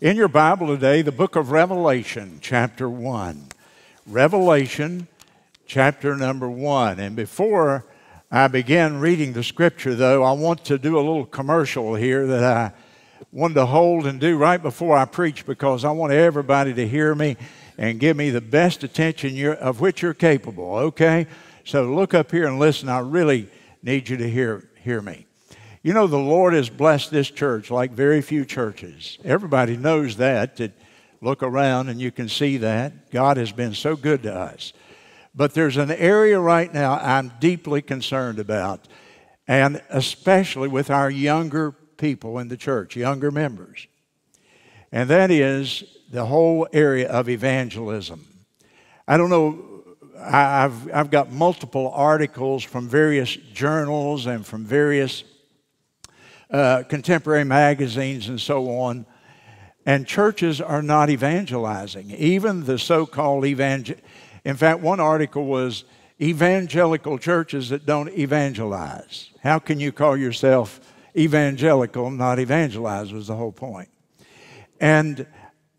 In your Bible today, the book of Revelation, chapter 1. Revelation, chapter number 1. And before I begin reading the scripture, though, I want to do a little commercial here that I wanted to hold and do right before I preach because I want everybody to hear me and give me the best attention of which you're capable, okay? So look up here and listen. I really need you to hear, hear me. You know, the Lord has blessed this church like very few churches. Everybody knows that, that look around and you can see that. God has been so good to us. But there's an area right now I'm deeply concerned about, and especially with our younger people in the church, younger members. And that is the whole area of evangelism. I don't know, I've, I've got multiple articles from various journals and from various uh, contemporary magazines and so on. And churches are not evangelizing. Even the so called evangel, in fact, one article was evangelical churches that don't evangelize. How can you call yourself evangelical, not evangelize, was the whole point. And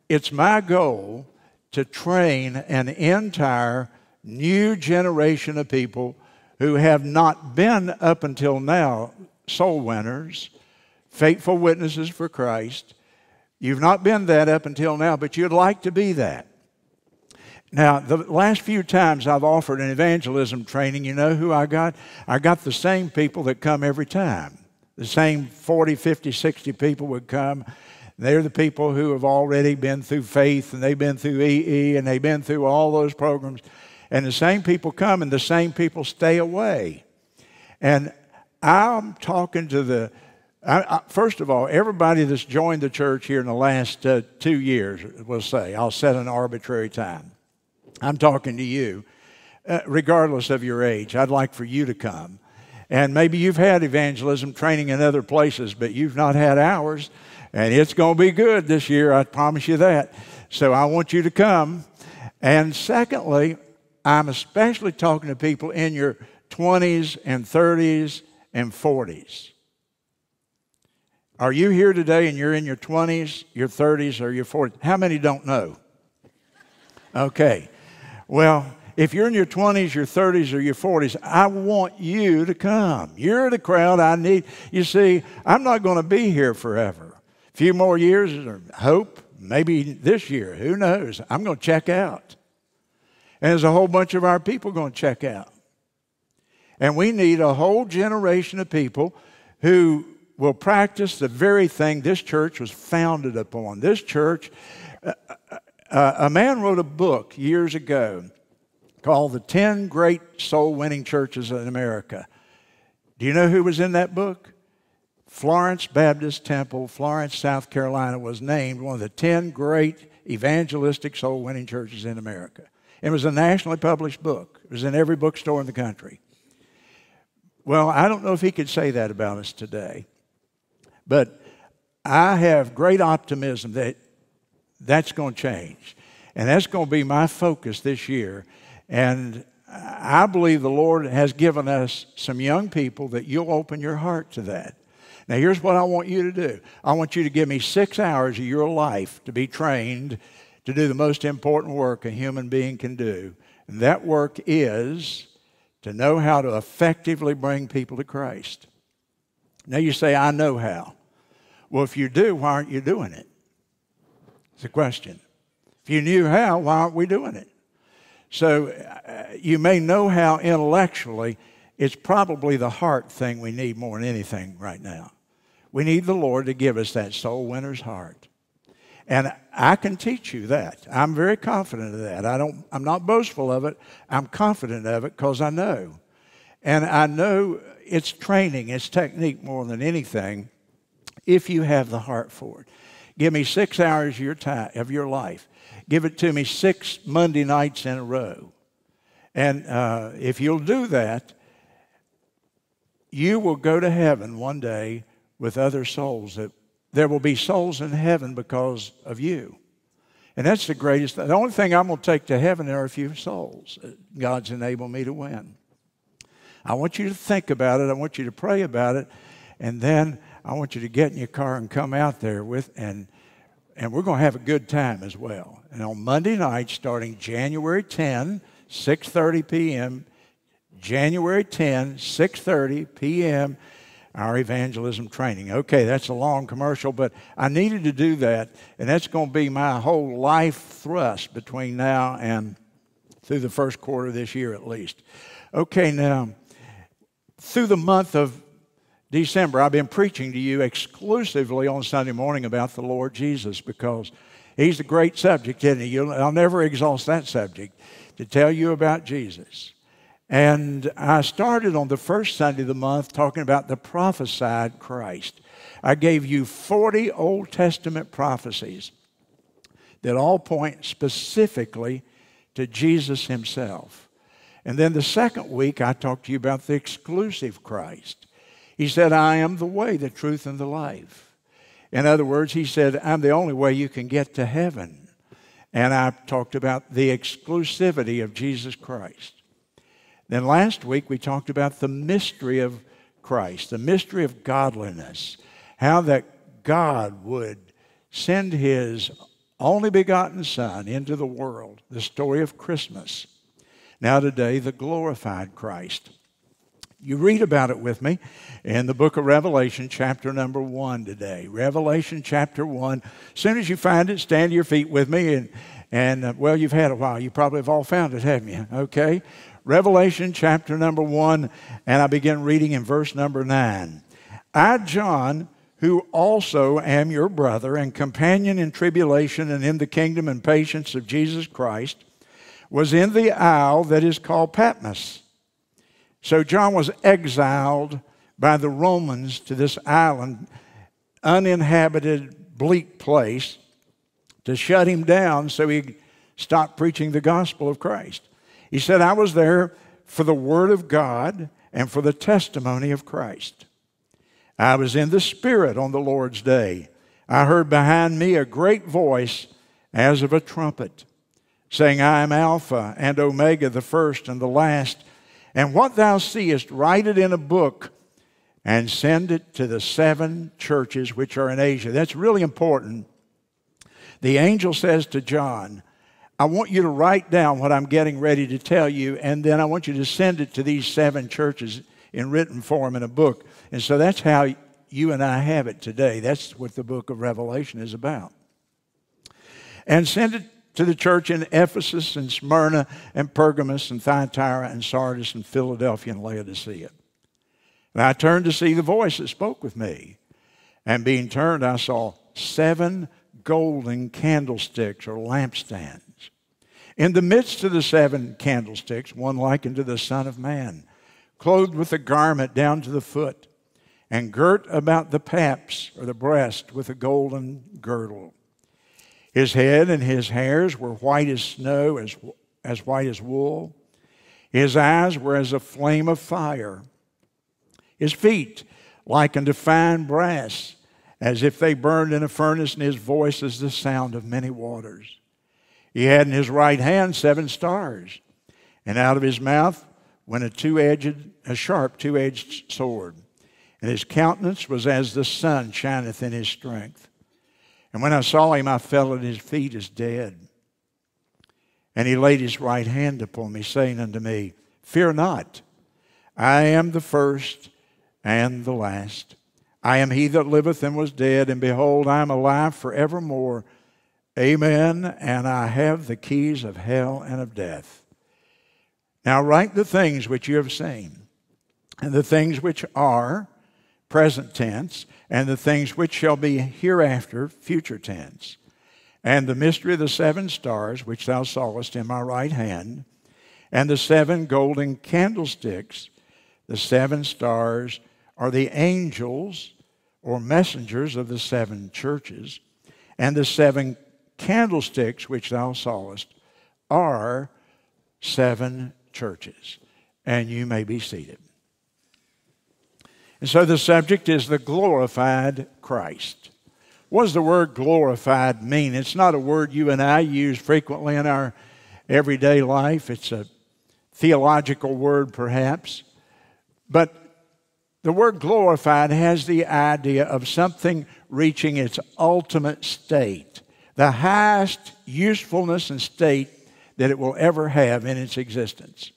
it's my goal to train an entire new generation of people who have not been up until now soul winners faithful witnesses for Christ. You've not been that up until now, but you'd like to be that. Now, the last few times I've offered an evangelism training, you know who I got? I got the same people that come every time. The same 40, 50, 60 people would come. They're the people who have already been through faith and they've been through EE and they've been through all those programs. And the same people come and the same people stay away. And I'm talking to the I, I, first of all, everybody that's joined the church here in the last uh, two years will say, I'll set an arbitrary time. I'm talking to you, uh, regardless of your age. I'd like for you to come. And maybe you've had evangelism training in other places, but you've not had ours. And it's going to be good this year, I promise you that. So I want you to come. And secondly, I'm especially talking to people in your 20s and 30s and 40s. Are you here today and you're in your 20s, your 30s, or your 40s? How many don't know? Okay. Well, if you're in your 20s, your 30s, or your 40s, I want you to come. You're the crowd I need. You see, I'm not going to be here forever. A few more years, or hope, maybe this year, who knows? I'm going to check out. And there's a whole bunch of our people going to check out. And we need a whole generation of people who will practice the very thing this church was founded upon. This church, uh, uh, uh a man wrote a book years ago called The 10 Great Soul Winning Churches in America. Do you know who was in that book? Florence Baptist Temple, Florence, South Carolina, was named one of the 10 great evangelistic soul winning churches in America. It was a nationally published book, it was in every bookstore in the country. Well, I don't know if he could say that about us today. But I have great optimism that that's going to change. And that's going to be my focus this year. And I believe the Lord has given us some young people that you'll open your heart to that. Now, here's what I want you to do I want you to give me six hours of your life to be trained to do the most important work a human being can do. And that work is to know how to effectively bring people to Christ. Now you say, I know how. Well, if you do, why aren't you doing it? It's a question. If you knew how, why aren't we doing it? So uh, you may know how intellectually, it's probably the heart thing we need more than anything right now. We need the Lord to give us that soul winner's heart. And I can teach you that. I'm very confident of that. I don't, I'm not boastful of it. I'm confident of it because I know. And I know it's training, it's technique more than anything, if you have the heart for it. Give me six hours of your time of your life. Give it to me six Monday nights in a row, and uh, if you'll do that, you will go to heaven one day with other souls. That there will be souls in heaven because of you, and that's the greatest. The only thing I'm going to take to heaven are a few souls God's enabled me to win. I want you to think about it. I want you to pray about it. And then I want you to get in your car and come out there with, and, and we're going to have a good time as well. And on Monday night, starting January 10, 6.30 p.m., January 10, 6.30 p.m., our evangelism training. Okay, that's a long commercial, but I needed to do that, and that's going to be my whole life thrust between now and through the first quarter of this year at least. Okay, now, through the month of December, I've been preaching to you exclusively on Sunday morning about the Lord Jesus because he's a great subject, isn't he? You'll, I'll never exhaust that subject to tell you about Jesus. And I started on the first Sunday of the month talking about the prophesied Christ. I gave you 40 Old Testament prophecies that all point specifically to Jesus himself. And then the second week, I talked to you about the exclusive Christ. He said, I am the way, the truth, and the life. In other words, he said, I'm the only way you can get to heaven. And I talked about the exclusivity of Jesus Christ. Then last week, we talked about the mystery of Christ, the mystery of godliness, how that God would send his only begotten Son into the world, the story of Christmas now today the glorified Christ. You read about it with me in the book of Revelation, chapter number one today. Revelation chapter one. As soon as you find it, stand to your feet with me. And, and uh, well, you've had a while. You probably have all found it, haven't you? Okay. Revelation chapter number one. And I begin reading in verse number nine. I, John, who also am your brother and companion in tribulation and in the kingdom and patience of Jesus Christ was in the isle that is called Patmos. So John was exiled by the Romans to this island, uninhabited, bleak place, to shut him down so he stopped preaching the gospel of Christ. He said, I was there for the word of God and for the testimony of Christ. I was in the Spirit on the Lord's day. I heard behind me a great voice as of a trumpet saying, I am Alpha and Omega, the first and the last. And what thou seest, write it in a book and send it to the seven churches which are in Asia. That's really important. The angel says to John, I want you to write down what I'm getting ready to tell you, and then I want you to send it to these seven churches in written form in a book. And so that's how you and I have it today. That's what the book of Revelation is about. And send it to the church in Ephesus and Smyrna and Pergamus and Thyatira and Sardis and Philadelphia and Laodicea. And I turned to see the voice that spoke with me. And being turned, I saw seven golden candlesticks or lampstands. In the midst of the seven candlesticks, one likened to the Son of Man, clothed with a garment down to the foot, and girt about the paps or the breast with a golden girdle. His head and his hairs were white as snow, as, as white as wool. His eyes were as a flame of fire. His feet like unto fine brass, as if they burned in a furnace, and his voice as the sound of many waters. He had in his right hand seven stars, and out of his mouth went a two edged, a sharp two edged sword, and his countenance was as the sun shineth in his strength. And when I saw him, I fell at his feet as dead. And he laid his right hand upon me, saying unto me, Fear not, I am the first and the last. I am he that liveth and was dead, and behold, I am alive forevermore. Amen. And I have the keys of hell and of death. Now write the things which you have seen, and the things which are, present tense, and the things which shall be hereafter, future tense. And the mystery of the seven stars, which thou sawest in my right hand, and the seven golden candlesticks, the seven stars are the angels or messengers of the seven churches, and the seven candlesticks which thou sawest are seven churches. And you may be seated. And so the subject is the glorified Christ. What does the word glorified mean? It's not a word you and I use frequently in our everyday life, it's a theological word perhaps. But the word glorified has the idea of something reaching its ultimate state, the highest usefulness and state that it will ever have in its existence.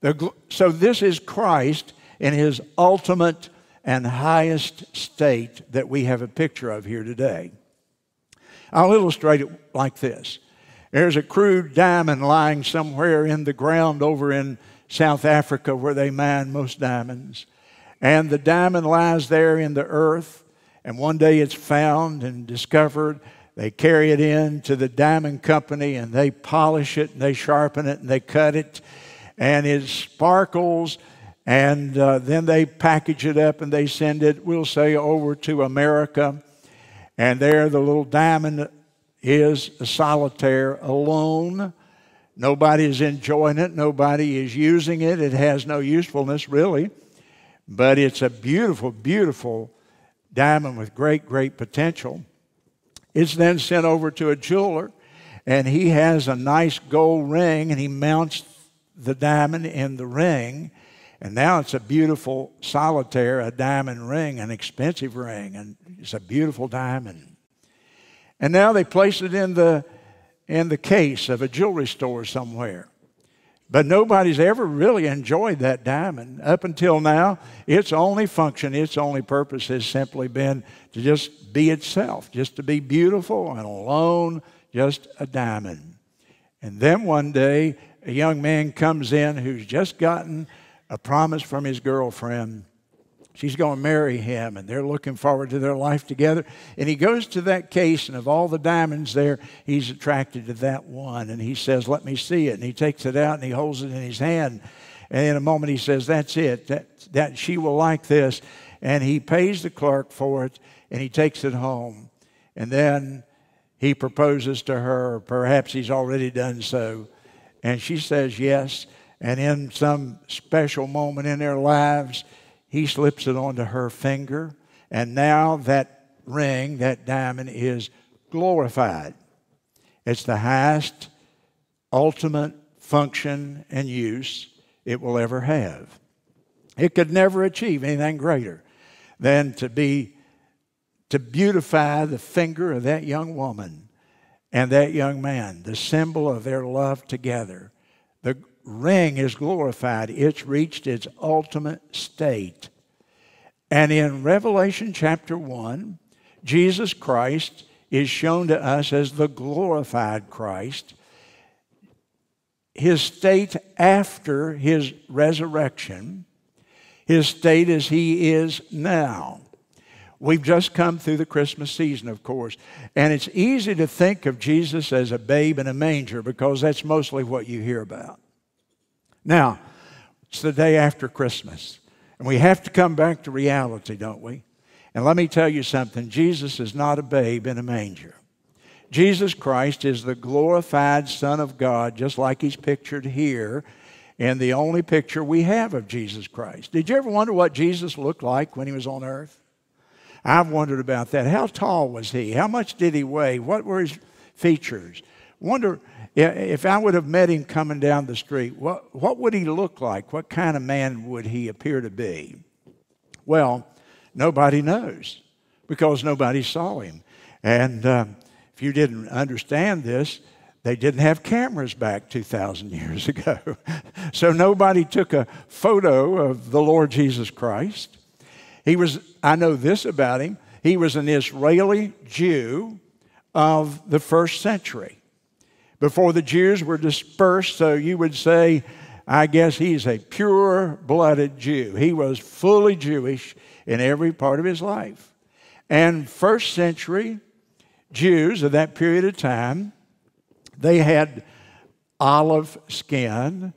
The, so, this is Christ in his ultimate and highest state that we have a picture of here today. I'll illustrate it like this there's a crude diamond lying somewhere in the ground over in South Africa where they mine most diamonds. And the diamond lies there in the earth, and one day it's found and discovered. They carry it in to the diamond company and they polish it and they sharpen it and they cut it, and it sparkles and uh, then they package it up and they send it, we'll say, over to America. And there, the little diamond is a solitaire alone. Nobody is enjoying it, nobody is using it. It has no usefulness, really. But it's a beautiful, beautiful diamond with great, great potential. It's then sent over to a jeweler, and he has a nice gold ring, and he mounts the diamond in the ring and now it's a beautiful solitaire, a diamond ring, an expensive ring, and it's a beautiful diamond. And now they place it in the in the case of a jewelry store somewhere. But nobody's ever really enjoyed that diamond up until now. Its only function, its only purpose has simply been to just be itself, just to be beautiful and alone, just a diamond. And then one day, a young man comes in who's just gotten a promise from his girlfriend. She's going to marry him, and they're looking forward to their life together. And he goes to that case, and of all the diamonds there, he's attracted to that one. And he says, Let me see it. And he takes it out and he holds it in his hand. And in a moment, he says, That's it. That, that she will like this. And he pays the clerk for it, and he takes it home. And then he proposes to her. Perhaps he's already done so. And she says, Yes. And in some special moment in their lives, he slips it onto her finger. And now that ring, that diamond, is glorified. It's the highest, ultimate function and use it will ever have. It could never achieve anything greater than to be to beautify the finger of that young woman and that young man, the symbol of their love together, the ring is glorified, it's reached its ultimate state. And in Revelation chapter 1, Jesus Christ is shown to us as the glorified Christ. His state after his resurrection, his state as he is now. We've just come through the Christmas season, of course, and it's easy to think of Jesus as a babe in a manger because that's mostly what you hear about. Now, it's the day after Christmas, and we have to come back to reality, don't we? And let me tell you something Jesus is not a babe in a manger. Jesus Christ is the glorified Son of God, just like he's pictured here, and the only picture we have of Jesus Christ. Did you ever wonder what Jesus looked like when he was on earth? I've wondered about that. How tall was he? How much did he weigh? What were his features? Wonder if I would have met him coming down the street, what, what would he look like? What kind of man would he appear to be? Well, nobody knows because nobody saw him. And um, if you didn't understand this, they didn't have cameras back 2,000 years ago. so nobody took a photo of the Lord Jesus Christ. He was, I know this about him, he was an Israeli Jew of the first century before the Jews were dispersed. So you would say, I guess he's a pure blooded Jew. He was fully Jewish in every part of his life. And first century Jews of that period of time, they had olive skin.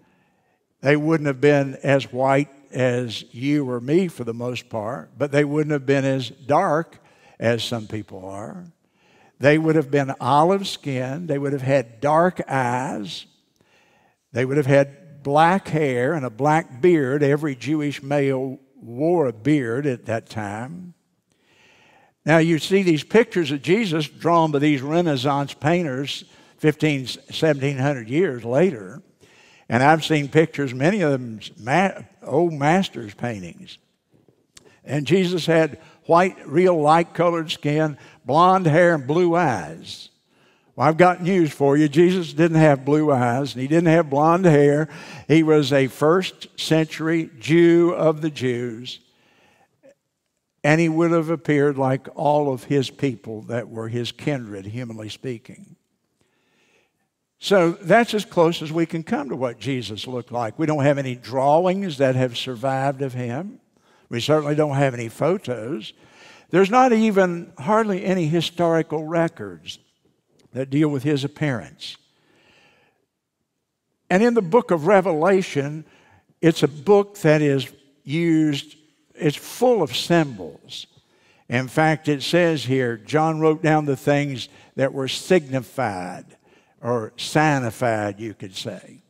They wouldn't have been as white as you or me for the most part, but they wouldn't have been as dark as some people are. They would have been olive skinned. They would have had dark eyes. They would have had black hair and a black beard. Every Jewish male wore a beard at that time. Now, you see these pictures of Jesus drawn by these Renaissance painters 15, 1700 years later. And I've seen pictures, many of them old masters' paintings. And Jesus had white, real light colored skin, blonde hair, and blue eyes. Well, I've got news for you. Jesus didn't have blue eyes and he didn't have blonde hair. He was a first century Jew of the Jews. And he would have appeared like all of his people that were his kindred, humanly speaking. So that's as close as we can come to what Jesus looked like. We don't have any drawings that have survived of him. We certainly don't have any photos. There's not even hardly any historical records that deal with his appearance. And in the book of Revelation, it's a book that is used, it's full of symbols. In fact, it says here, John wrote down the things that were signified or signified, you could say.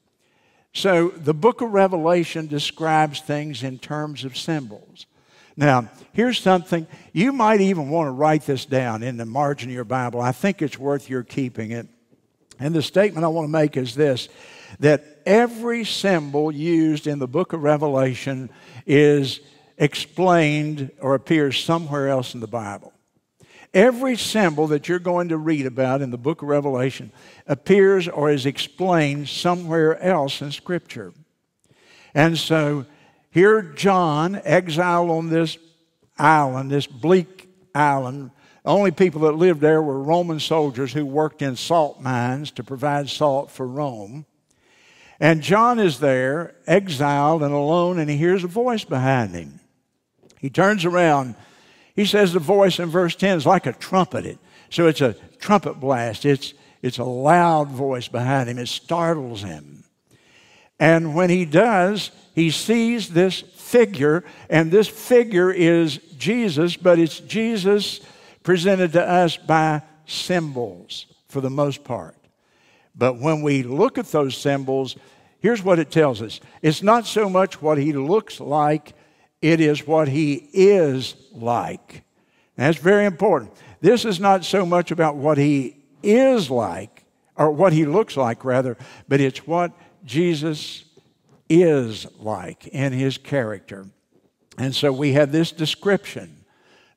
So the book of Revelation describes things in terms of symbols. Now, here's something you might even want to write this down in the margin of your Bible. I think it's worth your keeping it. And the statement I want to make is this that every symbol used in the book of Revelation is explained or appears somewhere else in the Bible. Every symbol that you're going to read about in the book of Revelation appears or is explained somewhere else in Scripture. And so here, John, exiled on this island, this bleak island, the only people that lived there were Roman soldiers who worked in salt mines to provide salt for Rome. And John is there, exiled and alone, and he hears a voice behind him. He turns around he says the voice in verse 10 is like a trumpet. So it's a trumpet blast. It's, it's a loud voice behind him. It startles him. And when he does, he sees this figure, and this figure is Jesus, but it's Jesus presented to us by symbols for the most part. But when we look at those symbols, here's what it tells us it's not so much what he looks like it is what he is like. That's very important. This is not so much about what he is like, or what he looks like, rather, but it's what Jesus is like in his character. And so we have this description,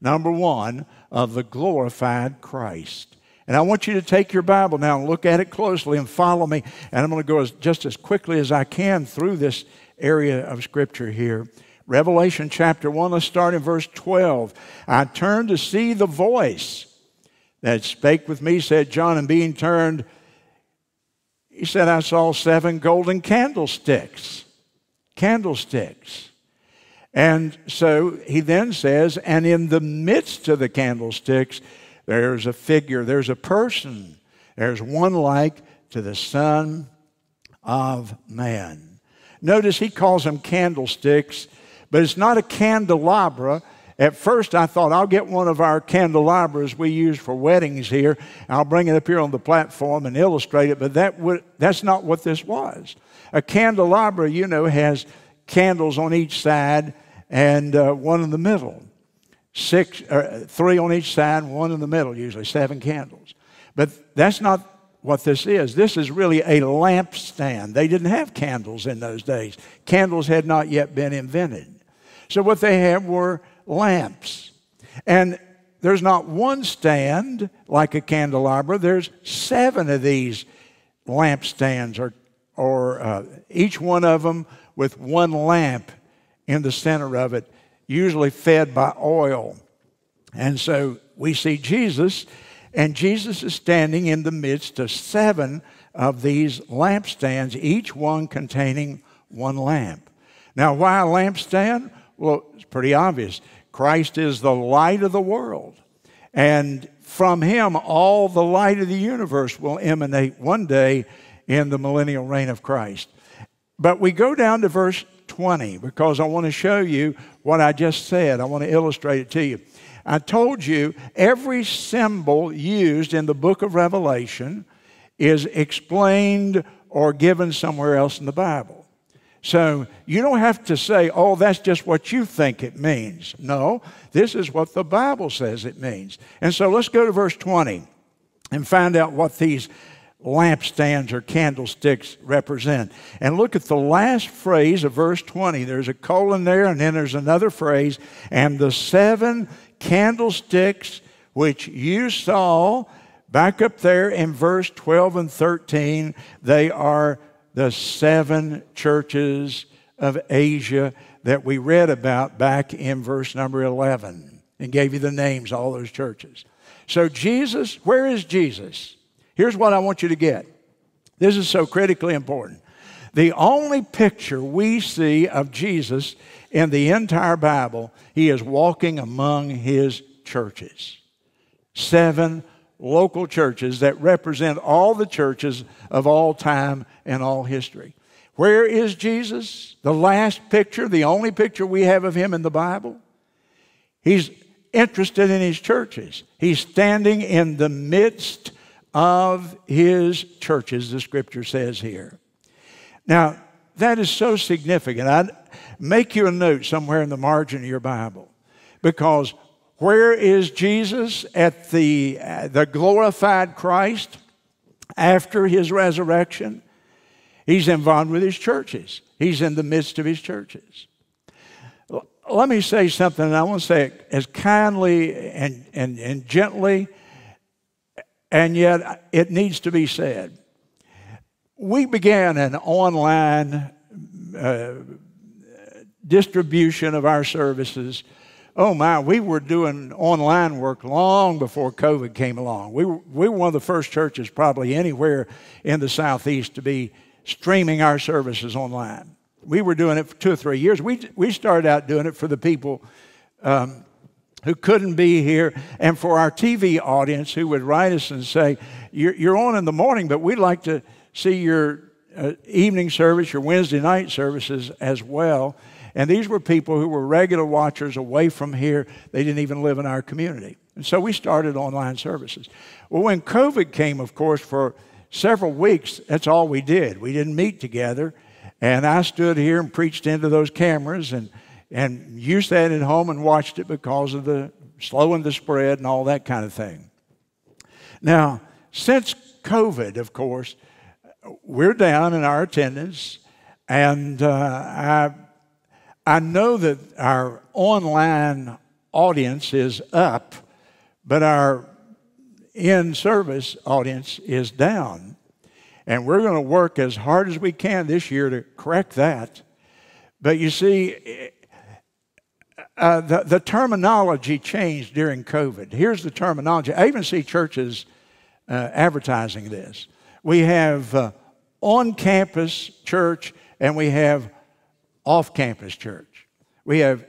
number one, of the glorified Christ. And I want you to take your Bible now and look at it closely and follow me. And I'm going to go as, just as quickly as I can through this area of Scripture here. Revelation chapter 1, let's start in verse 12. I turned to see the voice that spake with me, said John, and being turned, he said, I saw seven golden candlesticks. Candlesticks. And so he then says, and in the midst of the candlesticks, there's a figure, there's a person, there's one like to the Son of Man. Notice he calls them candlesticks but it's not a candelabra. At first, I thought I'll get one of our candelabras we use for weddings here, and I'll bring it up here on the platform and illustrate it, but that would, that's not what this was. A candelabra, you know, has candles on each side and uh, one in the middle. Six, uh, three on each side, one in the middle, usually seven candles. But that's not what this is. This is really a lampstand. They didn't have candles in those days, candles had not yet been invented. So what they had were lamps. And there's not one stand like a candelabra, there's seven of these lampstands, or, or uh, each one of them with one lamp in the center of it, usually fed by oil. And so we see Jesus, and Jesus is standing in the midst of seven of these lampstands, each one containing one lamp. Now, why a lampstand? Well, it's pretty obvious. Christ is the light of the world. And from him, all the light of the universe will emanate one day in the millennial reign of Christ. But we go down to verse 20 because I want to show you what I just said. I want to illustrate it to you. I told you every symbol used in the book of Revelation is explained or given somewhere else in the Bible. So you don't have to say, oh, that's just what you think it means. No, this is what the Bible says it means. And so let's go to verse 20 and find out what these lampstands or candlesticks represent. And look at the last phrase of verse 20. There's a colon there, and then there's another phrase. And the seven candlesticks which you saw back up there in verse 12 and 13, they are the seven churches of Asia that we read about back in verse number 11 and gave you the names, all those churches. So, Jesus, where is Jesus? Here's what I want you to get. This is so critically important. The only picture we see of Jesus in the entire Bible, he is walking among his churches. Seven local churches that represent all the churches of all time and all history. Where is Jesus? The last picture, the only picture we have of him in the Bible. He's interested in his churches. He's standing in the midst of his churches, the scripture says here. Now, that is so significant. I'd make you a note somewhere in the margin of your Bible because where is Jesus at the, uh, the glorified Christ after his resurrection? He's involved with his churches. He's in the midst of his churches. L let me say something, and I want to say it as kindly and, and, and gently, and yet it needs to be said. We began an online uh, distribution of our services Oh my, we were doing online work long before COVID came along. We were, we were one of the first churches, probably anywhere in the Southeast, to be streaming our services online. We were doing it for two or three years. We, we started out doing it for the people um, who couldn't be here and for our TV audience who would write us and say, You're, you're on in the morning, but we'd like to see your uh, evening service, your Wednesday night services as well. And these were people who were regular watchers away from here. They didn't even live in our community. And so we started online services. Well, when COVID came, of course, for several weeks, that's all we did. We didn't meet together. And I stood here and preached into those cameras and, and you sat at home and watched it because of the slowing the spread and all that kind of thing. Now, since COVID, of course, we're down in our attendance. And uh, I I know that our online audience is up, but our in service audience is down. And we're going to work as hard as we can this year to correct that. But you see, uh, the, the, terminology changed during COVID. Here's the terminology. I even see churches uh, advertising this. We have uh, on campus church and we have off campus church. We have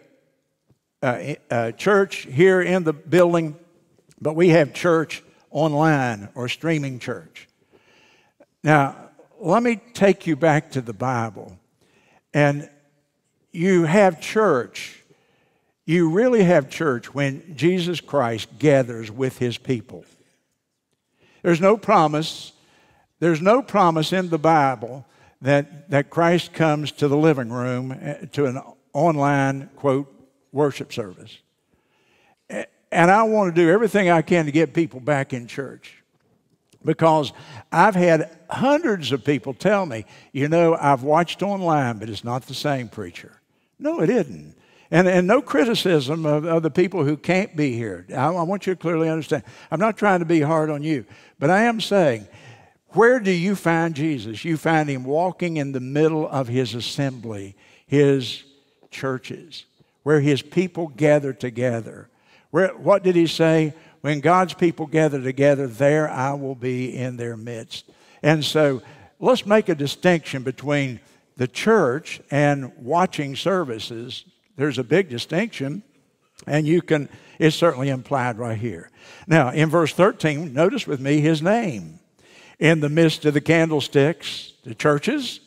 a, uh, a uh, church here in the building, but we have church online or streaming church. Now, let me take you back to the Bible. And you have church. You really have church when Jesus Christ gathers with his people. There's no promise. There's no promise in the Bible that, that Christ comes to the living room eh, to an online, quote, worship service. And I want to do everything I can to get people back in church because I've had hundreds of people tell me, you know, I've watched online, but it's not the same preacher. No, it isn't. And, and no criticism of, of the people who can't be here. I, I want you to clearly understand. I'm not trying to be hard on you, but I am saying where do you find Jesus? You find him walking in the middle of his assembly, his churches, where his people gather together. Where, what did he say? When God's people gather together, there I will be in their midst. And so let's make a distinction between the church and watching services. There's a big distinction, and you can, it's certainly implied right here. Now, in verse 13, notice with me his name in the midst of the candlesticks, the churches.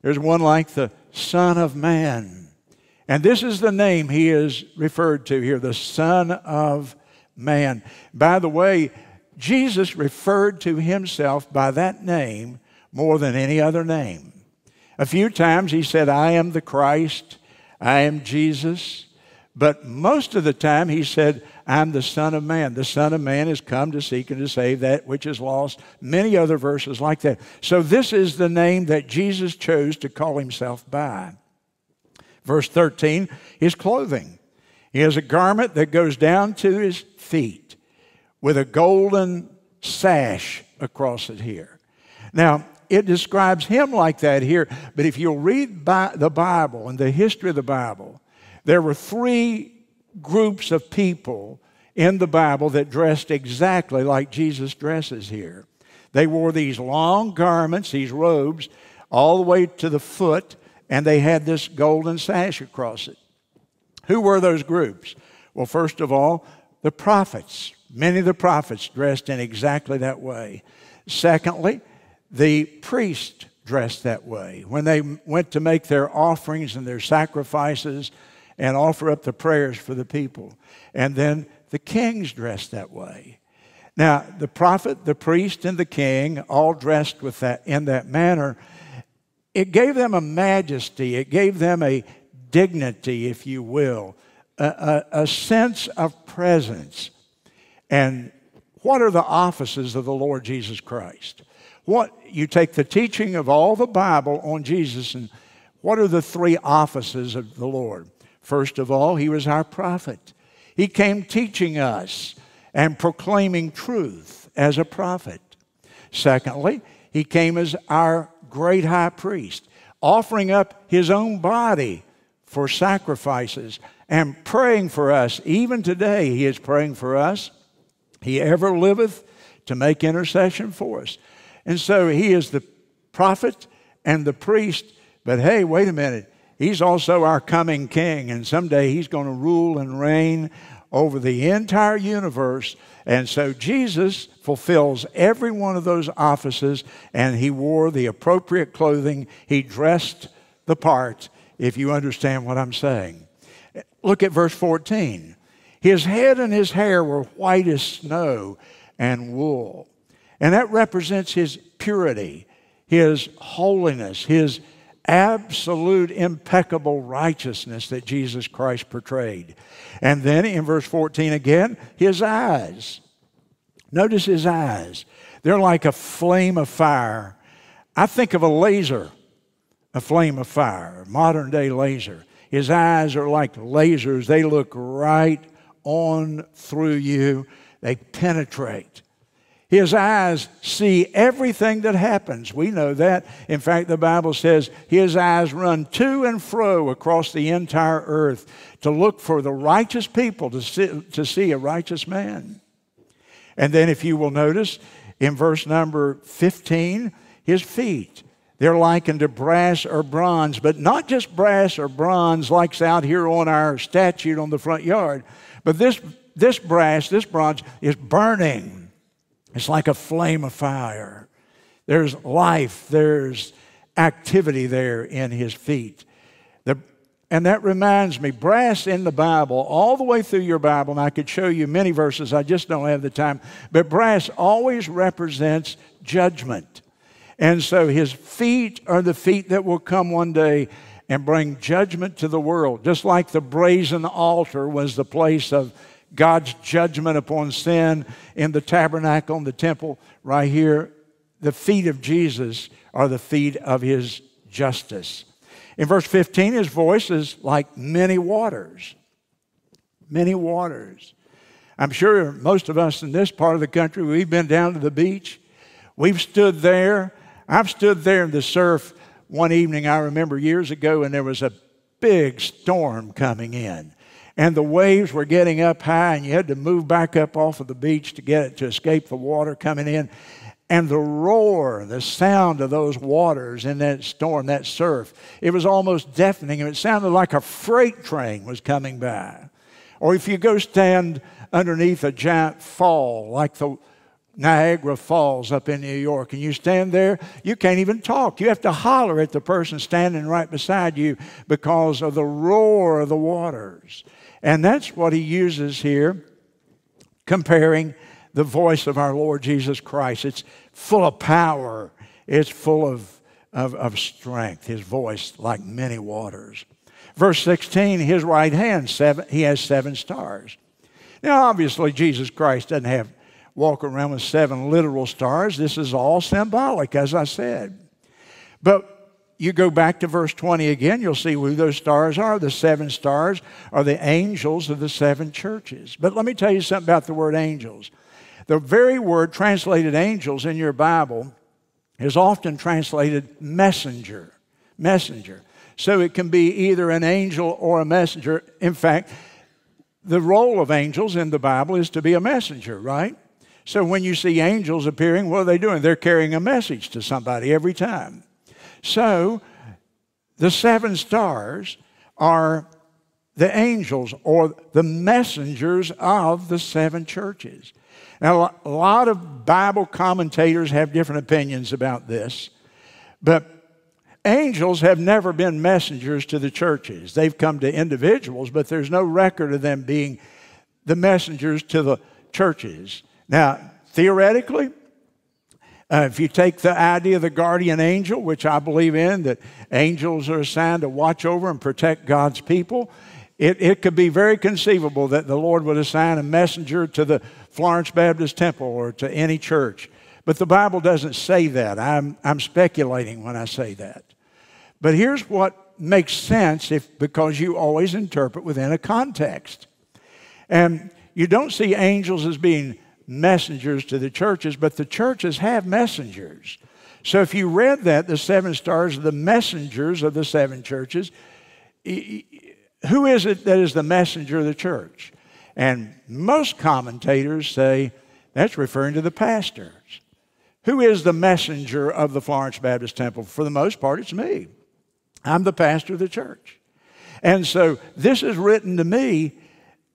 There's one like the Son of Man. And this is the name he is referred to here the Son of Man. By the way, Jesus referred to himself by that name more than any other name. A few times he said, I am the Christ, I am Jesus, but most of the time he said, I'm the Son of Man. The Son of Man has come to seek and to save that which is lost. Many other verses like that. So this is the name that Jesus chose to call himself by. Verse 13 is clothing. He has a garment that goes down to his feet with a golden sash across it here. Now, it describes him like that here, but if you'll read the Bible and the history of the Bible, there were three groups of people in the Bible that dressed exactly like Jesus dresses here. They wore these long garments, these robes, all the way to the foot, and they had this golden sash across it. Who were those groups? Well, first of all, the prophets. Many of the prophets dressed in exactly that way. Secondly, the priests dressed that way. When they went to make their offerings and their sacrifices, and offer up the prayers for the people. And then the kings dressed that way. Now, the prophet, the priest, and the king all dressed with that, in that manner. It gave them a majesty, it gave them a dignity, if you will, a, a, a sense of presence. And what are the offices of the Lord Jesus Christ? What you take the teaching of all the Bible on Jesus and what are the three offices of the Lord? First of all, he was our prophet. He came teaching us and proclaiming truth as a prophet. Secondly, he came as our great high priest, offering up his own body for sacrifices and praying for us. Even today, he is praying for us. He ever liveth to make intercession for us. And so he is the prophet and the priest. But hey, wait a minute. He's also our coming king, and someday he's going to rule and reign over the entire universe. And so Jesus fulfills every one of those offices, and he wore the appropriate clothing. He dressed the part, if you understand what I'm saying. Look at verse 14. His head and his hair were white as snow and wool. And that represents his purity, his holiness, his absolute impeccable righteousness that Jesus Christ portrayed. And then in verse 14 again, his eyes. Notice his eyes. They're like a flame of fire. I think of a laser, a flame of fire, modern day laser. His eyes are like lasers, they look right on through you, they penetrate. His eyes see everything that happens. We know that. In fact, the Bible says his eyes run to and fro across the entire earth to look for the righteous people to see, to see a righteous man. And then, if you will notice, in verse number 15, his feet. They're likened to brass or bronze, but not just brass or bronze like's out here on our statue on the front yard, but this, this brass, this bronze is burning it's like a flame of fire. There's life, there's activity there in his feet. The, and that reminds me, brass in the Bible, all the way through your Bible, and I could show you many verses, I just don't have the time, but brass always represents judgment. And so his feet are the feet that will come one day and bring judgment to the world, just like the brazen altar was the place of God's judgment upon sin in the tabernacle in the temple right here. The feet of Jesus are the feet of his justice. In verse 15, his voice is like many waters. Many waters. I'm sure most of us in this part of the country, we've been down to the beach. We've stood there. I've stood there in the surf one evening, I remember years ago, and there was a big storm coming in and the waves were getting up high, and you had to move back up off of the beach to get it to escape the water coming in. And the roar, the sound of those waters in that storm, that surf, it was almost deafening. And it sounded like a freight train was coming by. Or if you go stand underneath a giant fall, like the Niagara Falls up in New York, and you stand there, you can't even talk. You have to holler at the person standing right beside you because of the roar of the waters. And that's what he uses here, comparing the voice of our Lord Jesus Christ. It's full of power, it's full of, of, of strength, his voice like many waters. Verse 16, his right hand, seven, he has seven stars. Now, obviously, Jesus Christ doesn't have Walk around with seven literal stars. This is all symbolic, as I said. But you go back to verse 20 again, you'll see who those stars are. The seven stars are the angels of the seven churches. But let me tell you something about the word angels. The very word translated angels in your Bible is often translated messenger. Messenger. So it can be either an angel or a messenger. In fact, the role of angels in the Bible is to be a messenger, right? So when you see angels appearing, what are they doing? They're carrying a message to somebody every time. So the seven stars are the angels or the messengers of the seven churches. Now, a lot of Bible commentators have different opinions about this, but angels have never been messengers to the churches. They've come to individuals, but there's no record of them being the messengers to the churches. Now, theoretically, uh, if you take the idea of the guardian angel, which I believe in, that angels are assigned to watch over and protect God's people, it, it could be very conceivable that the Lord would assign a messenger to the Florence Baptist Temple or to any church. But the Bible doesn't say that. I'm, I'm speculating when I say that. But here's what makes sense if, because you always interpret within a context. And you don't see angels as being messengers to the churches, but the churches have messengers. So if you read that, the seven stars are the messengers of the seven churches. Who is it that is the messenger of the church? And most commentators say that's referring to the pastors. Who is the messenger of the Florence Baptist Temple? For the most part, it's me. I'm the pastor of the church. And so this is written to me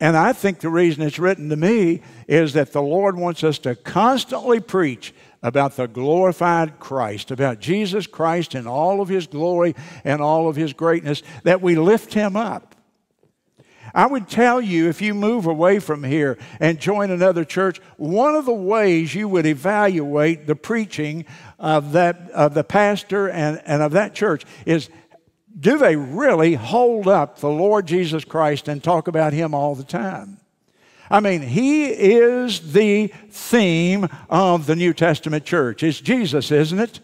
and I think the reason it's written to me is that the Lord wants us to constantly preach about the glorified Christ, about Jesus Christ and all of his glory and all of his greatness, that we lift him up. I would tell you if you move away from here and join another church, one of the ways you would evaluate the preaching of, that, of the pastor and, and of that church is do they really hold up the Lord Jesus Christ and talk about him all the time? I mean, he is the theme of the New Testament church. It's Jesus, isn't it?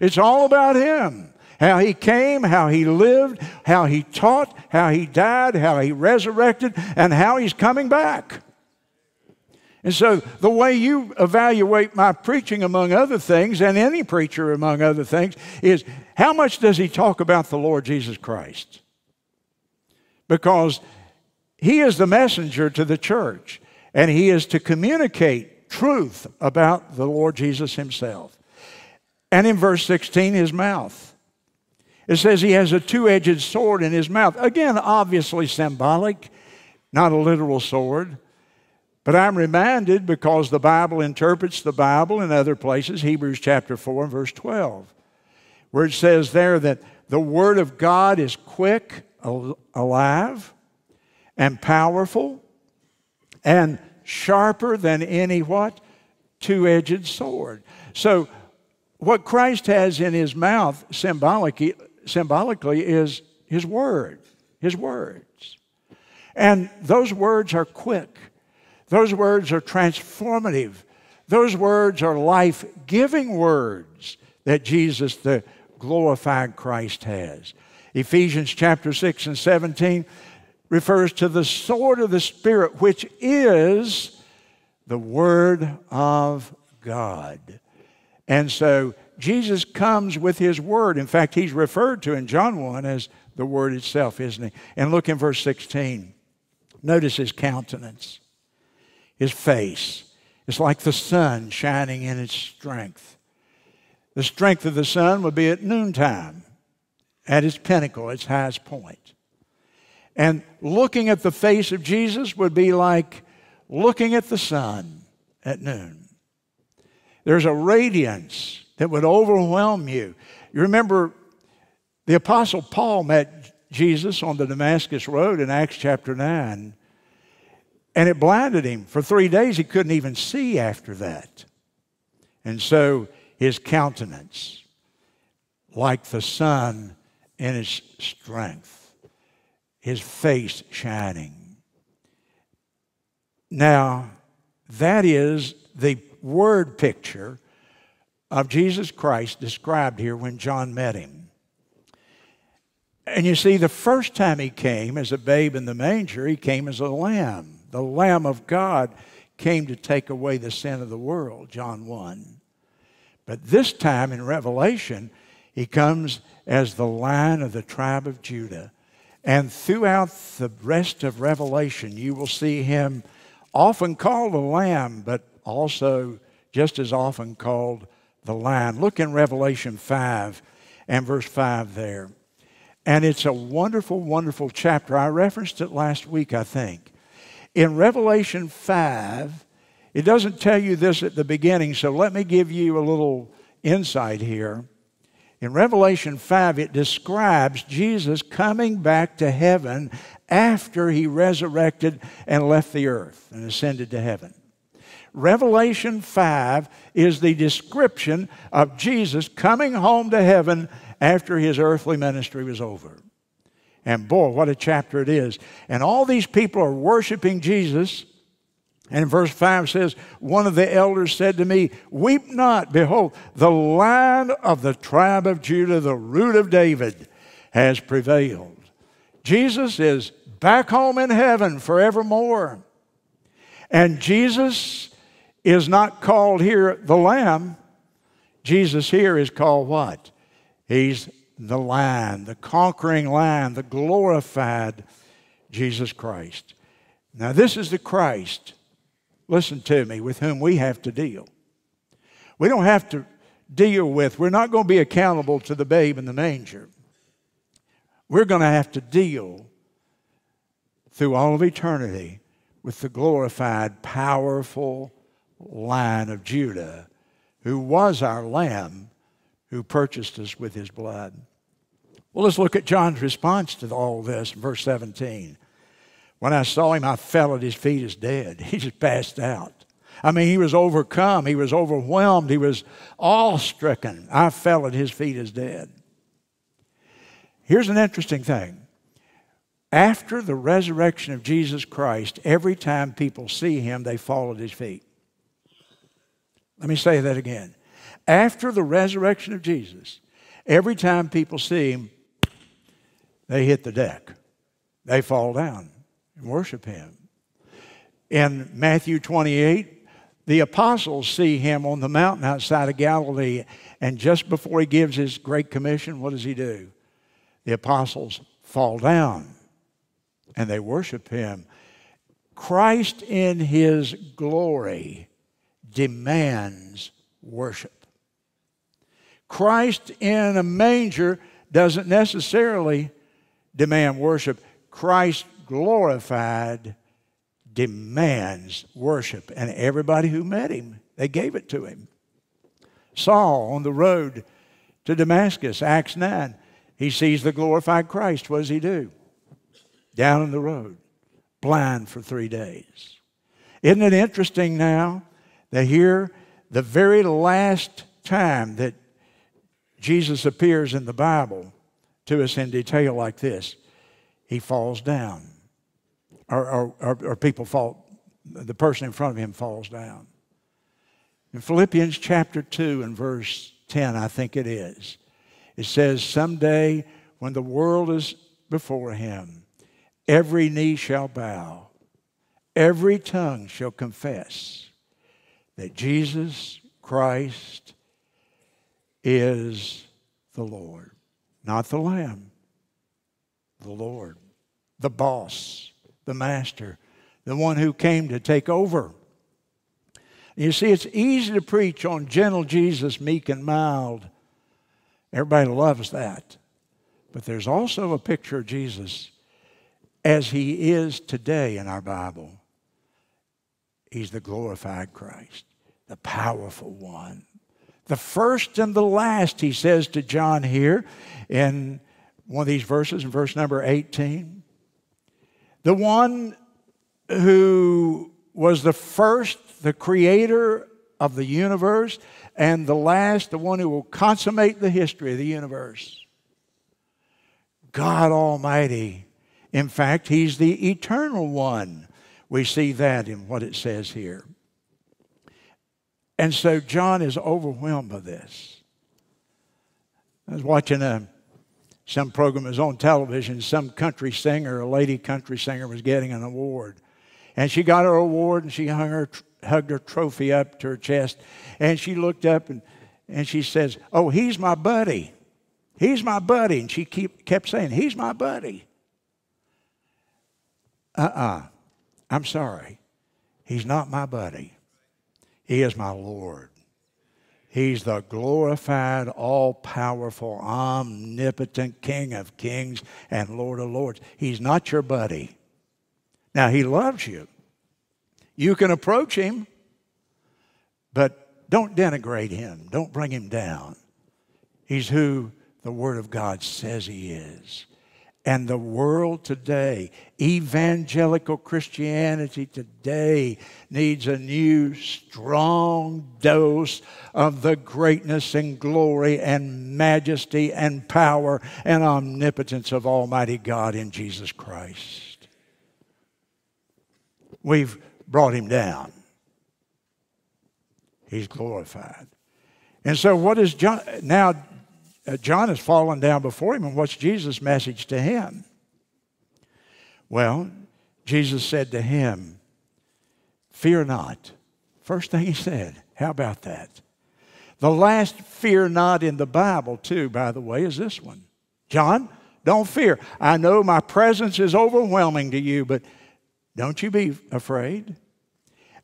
It's all about him how he came, how he lived, how he taught, how he died, how he resurrected, and how he's coming back. And so, the way you evaluate my preaching, among other things, and any preacher, among other things, is how much does he talk about the Lord Jesus Christ? Because he is the messenger to the church, and he is to communicate truth about the Lord Jesus himself. And in verse 16, his mouth. It says he has a two edged sword in his mouth. Again, obviously symbolic, not a literal sword. But I'm reminded because the Bible interprets the Bible in other places, Hebrews chapter 4 and verse 12, where it says there that the Word of God is quick, alive, and powerful, and sharper than any what? Two edged sword. So, what Christ has in his mouth symbolically, symbolically is his word, his words. And those words are quick those words are transformative. Those words are life giving words that Jesus, the glorified Christ, has. Ephesians chapter 6 and 17 refers to the sword of the Spirit, which is the Word of God. And so Jesus comes with His Word. In fact, He's referred to in John 1 as the Word itself, isn't He? And look in verse 16. Notice His countenance his face is like the sun shining in its strength. The strength of the sun would be at noontime, at its pinnacle, its highest point. And looking at the face of Jesus would be like looking at the sun at noon. There's a radiance that would overwhelm you. You remember the Apostle Paul met Jesus on the Damascus Road in Acts chapter 9. And it blinded him. For three days, he couldn't even see after that. And so his countenance, like the sun in its strength, his face shining. Now, that is the word picture of Jesus Christ described here when John met him. And you see, the first time he came as a babe in the manger, he came as a lamb the Lamb of God came to take away the sin of the world, John 1. But this time in Revelation, he comes as the lion of the tribe of Judah. And throughout the rest of Revelation, you will see him often called the lamb, but also just as often called the lion. Look in Revelation 5 and verse 5 there. And it's a wonderful, wonderful chapter. I referenced it last week, I think in Revelation 5, it doesn't tell you this at the beginning, so let me give you a little insight here. In Revelation 5, it describes Jesus coming back to heaven after he resurrected and left the earth and ascended to heaven. Revelation 5 is the description of Jesus coming home to heaven after his earthly ministry was over. And boy, what a chapter it is. And all these people are worshiping Jesus. And verse 5 says, One of the elders said to me, Weep not, behold, the lion of the tribe of Judah, the root of David, has prevailed. Jesus is back home in heaven forevermore. And Jesus is not called here the Lamb. Jesus here is called what? He's the Lamb, the conquering Lamb, the glorified Jesus Christ. Now, this is the Christ, listen to me, with whom we have to deal. We don't have to deal with, we're not going to be accountable to the babe in the manger. We're going to have to deal through all of eternity with the glorified, powerful line of Judah, who was our Lamb who purchased us with his blood. Well, let's look at John's response to all this in verse 17. When I saw him, I fell at his feet as dead. He just passed out. I mean, he was overcome, he was overwhelmed, he was awestricken. I fell at his feet as dead. Here's an interesting thing. After the resurrection of Jesus Christ, every time people see him, they fall at his feet. Let me say that again. After the resurrection of Jesus, every time people see him, they hit the deck. They fall down and worship him. In Matthew 28, the apostles see him on the mountain outside of Galilee, and just before he gives his great commission, what does he do? The apostles fall down and they worship him. Christ in his glory demands worship. Christ in a manger doesn't necessarily demand worship. Christ glorified demands worship. And everybody who met him, they gave it to him. Saul on the road to Damascus, Acts 9, he sees the glorified Christ. What does he do? Down in the road, blind for three days. Isn't it interesting now that here, the very last time that Jesus appears in the Bible, to us in detail like this he falls down, or, or, or, or people fall, the person in front of him falls down. In Philippians chapter 2 and verse 10, I think it is, it says, Someday when the world is before him, every knee shall bow, every tongue shall confess that Jesus Christ is the Lord. Not the lamb, the Lord, the boss, the master, the one who came to take over. You see, it's easy to preach on gentle Jesus, meek and mild. Everybody loves that. But there's also a picture of Jesus as he is today in our Bible. He's the glorified Christ, the powerful one, the first and the last, he says to John here in one of these verses, in verse number 18. The one who was the first, the creator of the universe, and the last, the one who will consummate the history of the universe. God Almighty. In fact, He's the eternal one. We see that in what it says here. And so John is overwhelmed by this. I was watching a, uh, some program was on television. Some country singer, a lady country singer, was getting an award. And she got her award and she hung her, hugged her trophy up to her chest. And she looked up and, and she says, Oh, he's my buddy. He's my buddy. And she keep, kept saying, He's my buddy. Uh uh-uh. uh. i am sorry. He's not my buddy. He is my Lord. He's the glorified, all powerful, omnipotent King of kings and Lord of lords. He's not your buddy. Now, He loves you. You can approach Him, but don't denigrate Him, don't bring Him down. He's who the Word of God says He is. And the world today, evangelical Christianity today, needs a new strong dose of the greatness and glory and majesty and power and omnipotence of Almighty God in Jesus Christ. We've brought him down, he's glorified. And so, what is John? Now, uh, John has fallen down before him, and what's Jesus' message to him? Well, Jesus said to him, Fear not. First thing he said, How about that? The last fear not in the Bible, too, by the way, is this one John, don't fear. I know my presence is overwhelming to you, but don't you be afraid.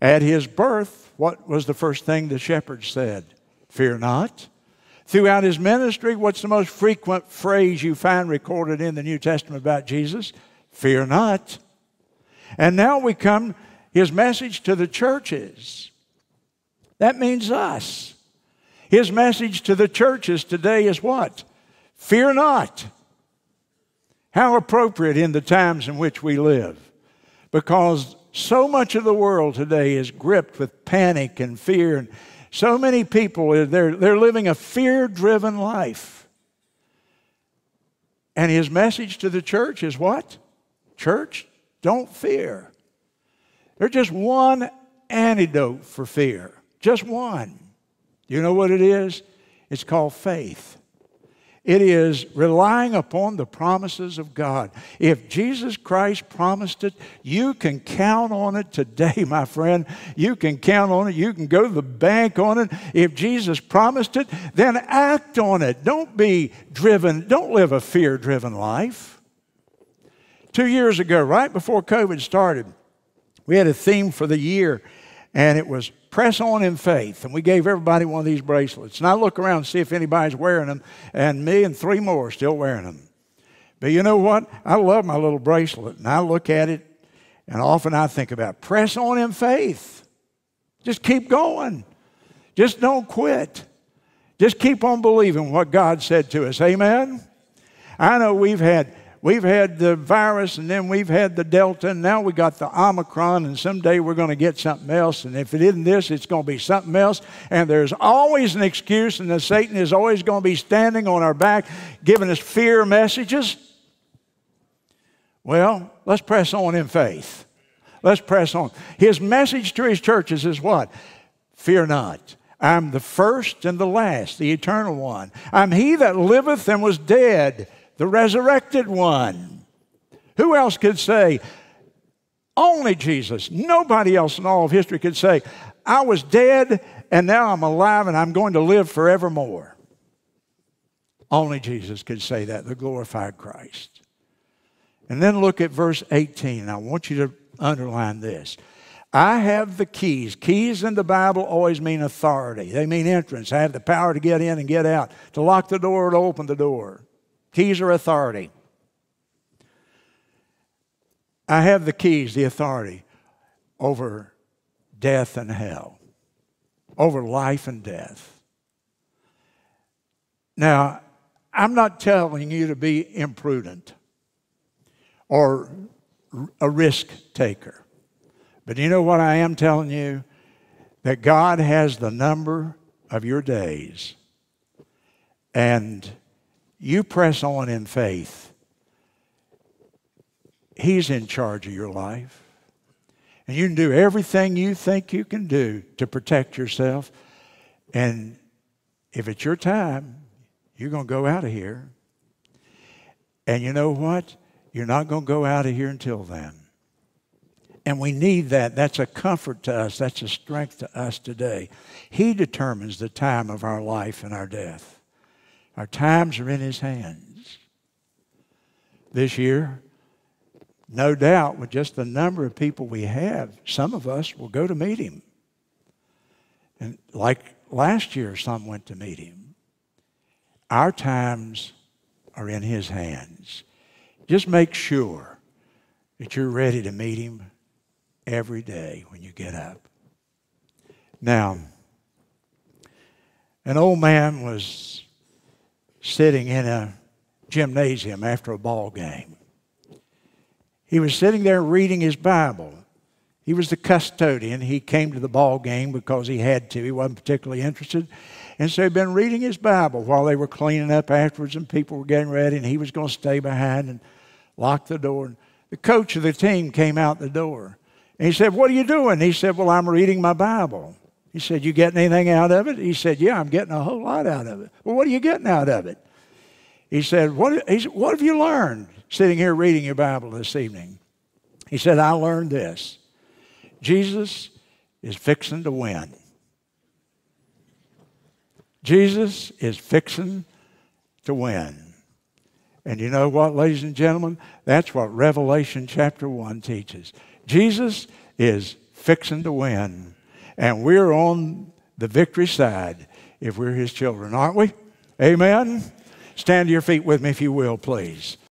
At his birth, what was the first thing the shepherds said? Fear not. Throughout his ministry, what's the most frequent phrase you find recorded in the New Testament about Jesus? Fear not. And now we come, his message to the churches. That means us. His message to the churches today is what? Fear not. How appropriate in the times in which we live. Because so much of the world today is gripped with panic and fear and so many people, they're, they're living a fear driven life. And his message to the church is what? Church, don't fear. There's just one antidote for fear, just one. You know what it is? It's called faith. It is relying upon the promises of God. If Jesus Christ promised it, you can count on it today, my friend. You can count on it. You can go to the bank on it. If Jesus promised it, then act on it. Don't be driven, don't live a fear driven life. Two years ago, right before COVID started, we had a theme for the year, and it was Press on in faith. And we gave everybody one of these bracelets. And I look around and see if anybody's wearing them, and me and three more are still wearing them. But you know what? I love my little bracelet, and I look at it, and often I think about press on in faith. Just keep going. Just don't quit. Just keep on believing what God said to us. Amen? I know we've had We've had the virus and then we've had the Delta and now we got the Omicron and someday we're going to get something else. And if it isn't this, it's going to be something else. And there's always an excuse and the Satan is always going to be standing on our back giving us fear messages. Well, let's press on in faith. Let's press on. His message to his churches is what? Fear not. I'm the first and the last, the eternal one. I'm he that liveth and was dead the resurrected one. Who else could say, only Jesus, nobody else in all of history could say, I was dead and now I'm alive and I'm going to live forevermore. Only Jesus could say that, the glorified Christ. And then look at verse 18. I want you to underline this. I have the keys. Keys in the Bible always mean authority, they mean entrance. I have the power to get in and get out, to lock the door to open the door. Keys are authority. I have the keys, the authority over death and hell, over life and death. Now, I'm not telling you to be imprudent or a risk taker. But you know what I am telling you? That God has the number of your days. And you press on in faith. He's in charge of your life. And you can do everything you think you can do to protect yourself. And if it's your time, you're going to go out of here. And you know what? You're not going to go out of here until then. And we need that. That's a comfort to us. That's a strength to us today. He determines the time of our life and our death. Our times are in His hands. This year, no doubt, with just the number of people we have, some of us will go to meet Him. And like last year, some went to meet Him. Our times are in His hands. Just make sure that you're ready to meet Him every day when you get up. Now, an old man was sitting in a gymnasium after a ball game. He was sitting there reading his Bible. He was the custodian. He came to the ball game because he had to. He wasn't particularly interested. And so he'd been reading his Bible while they were cleaning up afterwards and people were getting ready, and he was going to stay behind and lock the door. The coach of the team came out the door. And he said, What are you doing? He said, Well, I'm reading my Bible. He said, You getting anything out of it? He said, Yeah, I'm getting a whole lot out of it. Well, what are you getting out of it? He said, What, he said, what have you learned sitting here reading your Bible this evening? He said, I learned this Jesus is fixing to win. Jesus is fixing to win. And you know what, ladies and gentlemen? That's what Revelation chapter 1 teaches. Jesus is fixing to win. And we're on the victory side if we're his children, aren't we? Amen? Stand to your feet with me, if you will, please.